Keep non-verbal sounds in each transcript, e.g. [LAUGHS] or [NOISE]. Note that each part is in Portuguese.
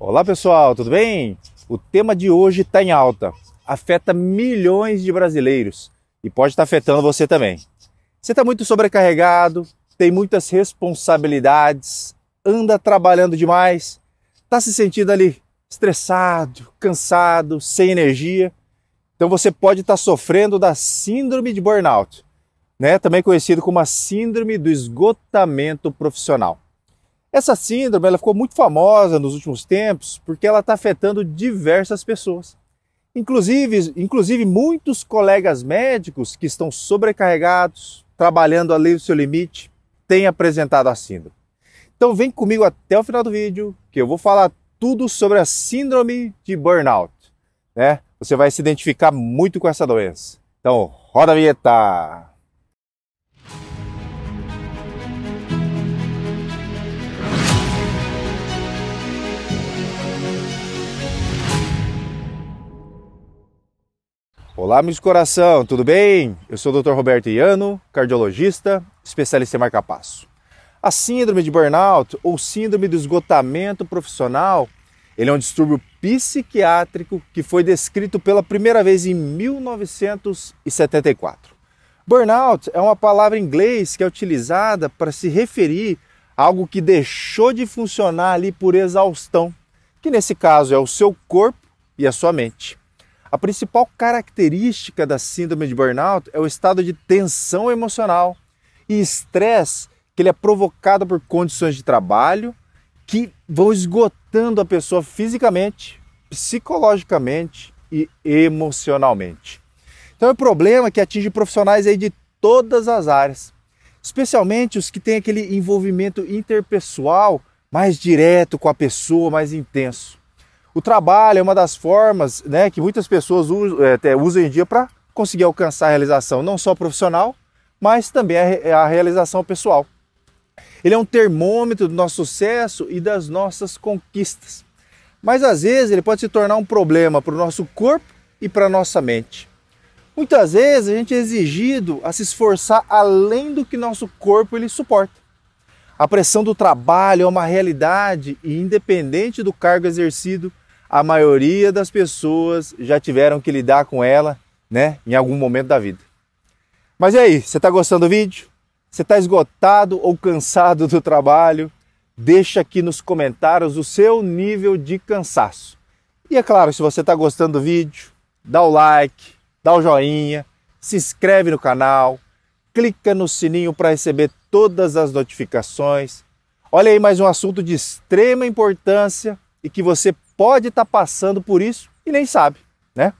Olá pessoal, tudo bem? O tema de hoje está em alta, afeta milhões de brasileiros e pode estar tá afetando você também. Você está muito sobrecarregado, tem muitas responsabilidades, anda trabalhando demais, está se sentindo ali estressado, cansado, sem energia. Então você pode estar tá sofrendo da síndrome de burnout, né? também conhecido como a síndrome do esgotamento profissional. Essa síndrome ela ficou muito famosa nos últimos tempos porque ela está afetando diversas pessoas. Inclusive, inclusive, muitos colegas médicos que estão sobrecarregados, trabalhando além do seu limite, têm apresentado a síndrome. Então vem comigo até o final do vídeo que eu vou falar tudo sobre a síndrome de burnout. Né? Você vai se identificar muito com essa doença. Então roda a vinheta! Olá, meus coração, tudo bem? Eu sou o Dr. Roberto Iano, cardiologista, especialista em passo. A síndrome de burnout ou síndrome do esgotamento profissional, ele é um distúrbio psiquiátrico que foi descrito pela primeira vez em 1974. Burnout é uma palavra em inglês que é utilizada para se referir a algo que deixou de funcionar ali por exaustão, que nesse caso é o seu corpo e a sua mente. A principal característica da síndrome de burnout é o estado de tensão emocional e estresse que ele é provocado por condições de trabalho que vão esgotando a pessoa fisicamente, psicologicamente e emocionalmente. Então é um problema que atinge profissionais aí de todas as áreas, especialmente os que têm aquele envolvimento interpessoal mais direto com a pessoa, mais intenso. O trabalho é uma das formas né, que muitas pessoas usam, é, usam em dia para conseguir alcançar a realização não só profissional, mas também a, a realização pessoal. Ele é um termômetro do nosso sucesso e das nossas conquistas. Mas às vezes ele pode se tornar um problema para o nosso corpo e para a nossa mente. Muitas vezes a gente é exigido a se esforçar além do que nosso corpo ele suporta. A pressão do trabalho é uma realidade e independente do cargo exercido, a maioria das pessoas já tiveram que lidar com ela, né, em algum momento da vida. Mas e aí, você está gostando do vídeo? Você está esgotado ou cansado do trabalho? Deixa aqui nos comentários o seu nível de cansaço. E é claro, se você está gostando do vídeo, dá o like, dá o joinha, se inscreve no canal, clica no sininho para receber todas as notificações. Olha aí mais um assunto de extrema importância e que você pode estar tá passando por isso e nem sabe, né?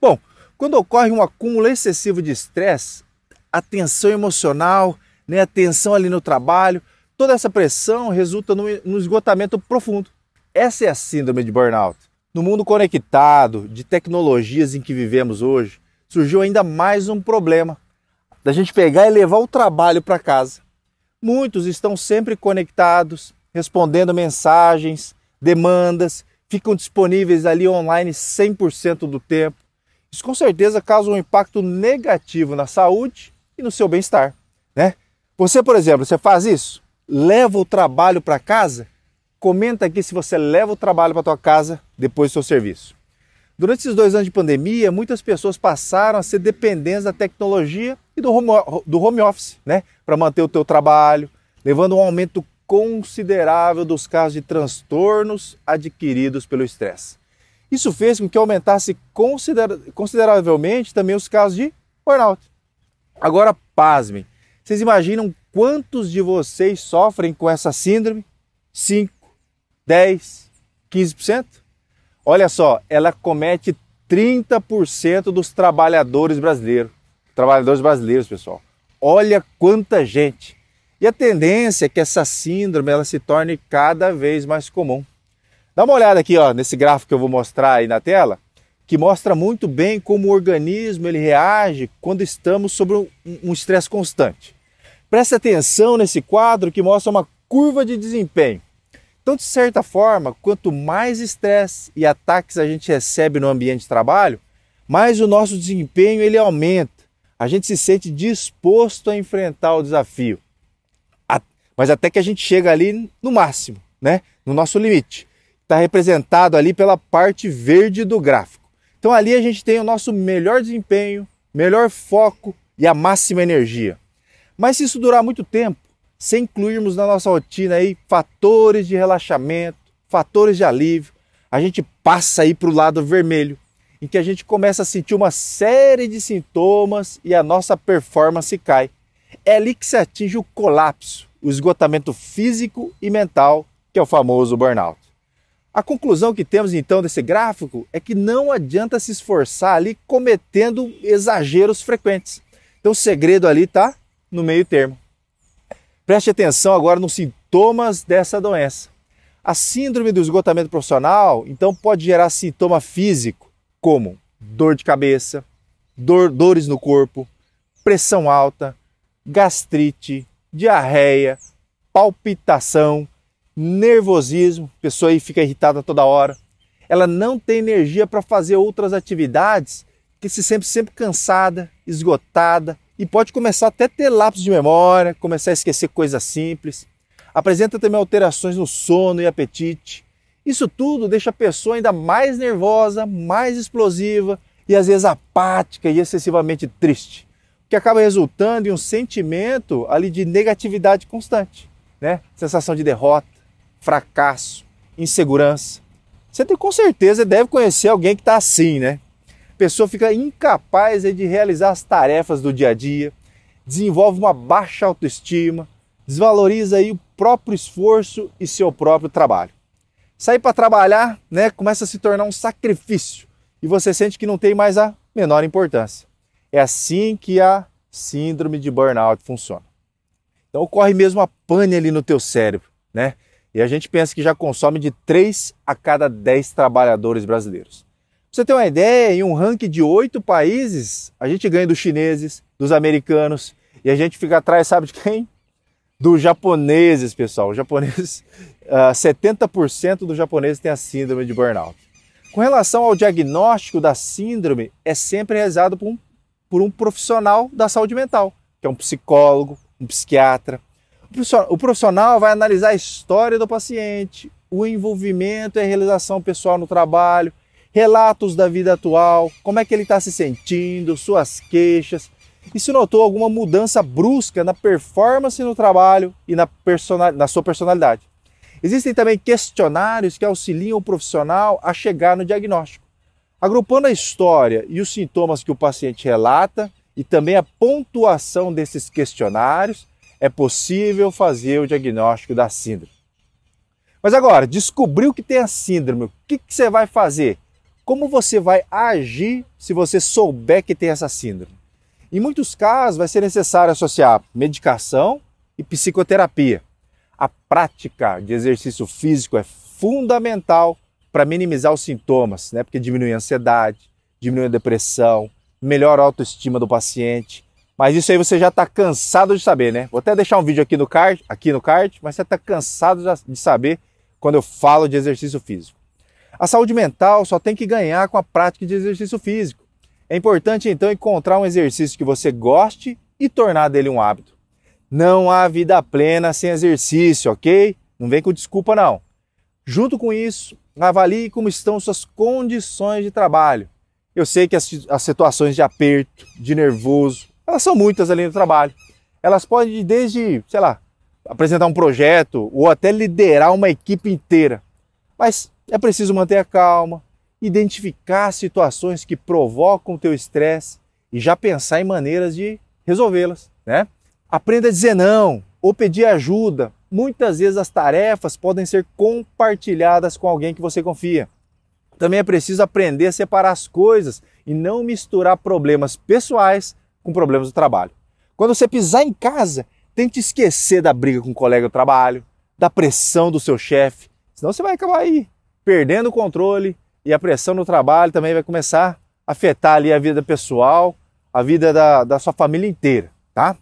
Bom, quando ocorre um acúmulo excessivo de estresse, a tensão emocional, né, a tensão ali no trabalho, toda essa pressão resulta num esgotamento profundo. Essa é a síndrome de burnout. No mundo conectado, de tecnologias em que vivemos hoje, surgiu ainda mais um problema da gente pegar e levar o trabalho para casa. Muitos estão sempre conectados, respondendo mensagens, demandas, ficam disponíveis ali online 100% do tempo. Isso com certeza causa um impacto negativo na saúde e no seu bem-estar, né? Você, por exemplo, você faz isso? Leva o trabalho para casa? Comenta aqui se você leva o trabalho para tua casa depois do seu serviço. Durante esses dois anos de pandemia, muitas pessoas passaram a ser dependentes da tecnologia e do home, do home office, né? Para manter o teu trabalho, levando a um aumento considerável dos casos de transtornos adquiridos pelo estresse. Isso fez com que aumentasse considera consideravelmente também os casos de burnout. Agora, pasmem. Vocês imaginam quantos de vocês sofrem com essa síndrome? 5, 10, 15%? Olha só, ela comete 30% dos trabalhadores brasileiros. Trabalhadores brasileiros, pessoal. Olha quanta gente. E a tendência é que essa síndrome ela se torne cada vez mais comum. Dá uma olhada aqui ó, nesse gráfico que eu vou mostrar aí na tela, que mostra muito bem como o organismo ele reage quando estamos sob um estresse um constante. Preste atenção nesse quadro que mostra uma curva de desempenho. Então, de certa forma, quanto mais estresse e ataques a gente recebe no ambiente de trabalho, mais o nosso desempenho ele aumenta. A gente se sente disposto a enfrentar o desafio mas até que a gente chega ali no máximo, né? No nosso limite. Está representado ali pela parte verde do gráfico. Então ali a gente tem o nosso melhor desempenho, melhor foco e a máxima energia. Mas se isso durar muito tempo, sem incluirmos na nossa rotina aí fatores de relaxamento, fatores de alívio, a gente passa aí para o lado vermelho, em que a gente começa a sentir uma série de sintomas e a nossa performance cai. É ali que se atinge o colapso o esgotamento físico e mental, que é o famoso burnout. A conclusão que temos então desse gráfico é que não adianta se esforçar ali cometendo exageros frequentes. Então o segredo ali está no meio termo. Preste atenção agora nos sintomas dessa doença. A síndrome do esgotamento profissional, então, pode gerar sintoma físico, como dor de cabeça, dor, dores no corpo, pressão alta, gastrite, diarreia, palpitação, nervosismo, a pessoa aí fica irritada toda hora. Ela não tem energia para fazer outras atividades, que se sempre sempre cansada, esgotada e pode começar até a ter lapsos de memória, começar a esquecer coisas simples. Apresenta também alterações no sono e apetite. Isso tudo deixa a pessoa ainda mais nervosa, mais explosiva e às vezes apática e excessivamente triste que acaba resultando em um sentimento ali de negatividade constante, né? Sensação de derrota, fracasso, insegurança. Você tem, com certeza deve conhecer alguém que está assim, né? A pessoa fica incapaz né, de realizar as tarefas do dia a dia, desenvolve uma baixa autoestima, desvaloriza aí o próprio esforço e seu próprio trabalho. Sair para trabalhar, né, começa a se tornar um sacrifício e você sente que não tem mais a menor importância. É assim que a síndrome de burnout funciona. Então ocorre mesmo a pane ali no teu cérebro, né? E a gente pensa que já consome de 3 a cada 10 trabalhadores brasileiros. Pra você ter uma ideia, em um ranking de 8 países, a gente ganha dos chineses, dos americanos, e a gente fica atrás, sabe de quem? Dos japoneses, pessoal. Os japoneses, uh, [LAUGHS] ah, 70% dos japoneses têm a síndrome de burnout. Com relação ao diagnóstico da síndrome, é sempre realizado por um por um profissional da saúde mental, que é um psicólogo, um psiquiatra. O profissional vai analisar a história do paciente, o envolvimento e a realização pessoal no trabalho, relatos da vida atual, como é que ele está se sentindo, suas queixas, e se notou alguma mudança brusca na performance no trabalho e na, na sua personalidade. Existem também questionários que auxiliam o profissional a chegar no diagnóstico. Agrupando a história e os sintomas que o paciente relata e também a pontuação desses questionários, é possível fazer o diagnóstico da síndrome. Mas agora, descobriu que tem a síndrome, o que, que você vai fazer? Como você vai agir se você souber que tem essa síndrome? Em muitos casos, vai ser necessário associar medicação e psicoterapia. A prática de exercício físico é fundamental para minimizar os sintomas, né? Porque diminui a ansiedade, diminui a depressão, melhora a autoestima do paciente. Mas isso aí você já está cansado de saber, né? Vou até deixar um vídeo aqui no card, aqui no card, mas você está cansado de saber quando eu falo de exercício físico. A saúde mental só tem que ganhar com a prática de exercício físico. É importante então encontrar um exercício que você goste e tornar dele um hábito. Não há vida plena sem exercício, ok? Não vem com desculpa não. Junto com isso, Avalie como estão suas condições de trabalho. Eu sei que as, as situações de aperto, de nervoso, elas são muitas ali no trabalho. Elas podem desde, sei lá, apresentar um projeto ou até liderar uma equipe inteira. Mas é preciso manter a calma, identificar situações que provocam o teu estresse e já pensar em maneiras de resolvê-las, né? Aprenda a dizer não ou pedir ajuda muitas vezes as tarefas podem ser compartilhadas com alguém que você confia. Também é preciso aprender a separar as coisas e não misturar problemas pessoais com problemas do trabalho. Quando você pisar em casa, tente esquecer da briga com o colega do trabalho, da pressão do seu chefe, senão você vai acabar aí perdendo o controle e a pressão no trabalho também vai começar a afetar ali a vida pessoal, a vida da, da sua família inteira, tá?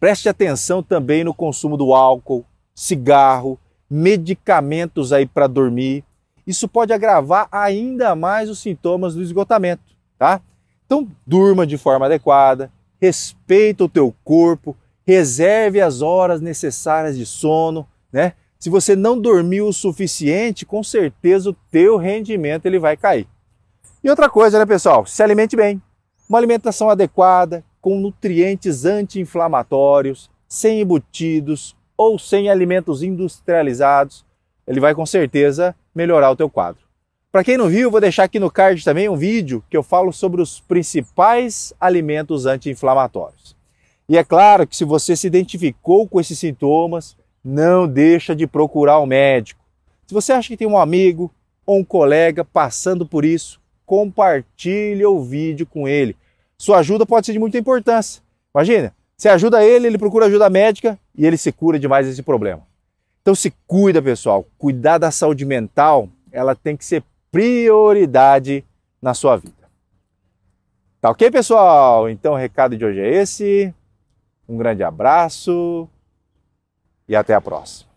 Preste atenção também no consumo do álcool, cigarro, medicamentos aí para dormir. Isso pode agravar ainda mais os sintomas do esgotamento, tá? Então, durma de forma adequada, respeita o teu corpo, reserve as horas necessárias de sono, né? Se você não dormiu o suficiente, com certeza o teu rendimento ele vai cair. E outra coisa, né, pessoal? Se alimente bem. Uma alimentação adequada, com nutrientes anti-inflamatórios, sem embutidos ou sem alimentos industrializados, ele vai com certeza melhorar o teu quadro. Para quem não viu, vou deixar aqui no card também um vídeo que eu falo sobre os principais alimentos anti-inflamatórios. E é claro que se você se identificou com esses sintomas, não deixa de procurar um médico. Se você acha que tem um amigo ou um colega passando por isso, compartilhe o vídeo com ele. Sua ajuda pode ser de muita importância. Imagina, você ajuda ele, ele procura ajuda médica e ele se cura de mais esse problema. Então se cuida, pessoal. Cuidar da saúde mental, ela tem que ser prioridade na sua vida. Tá ok, pessoal? Então o recado de hoje é esse. Um grande abraço e até a próxima.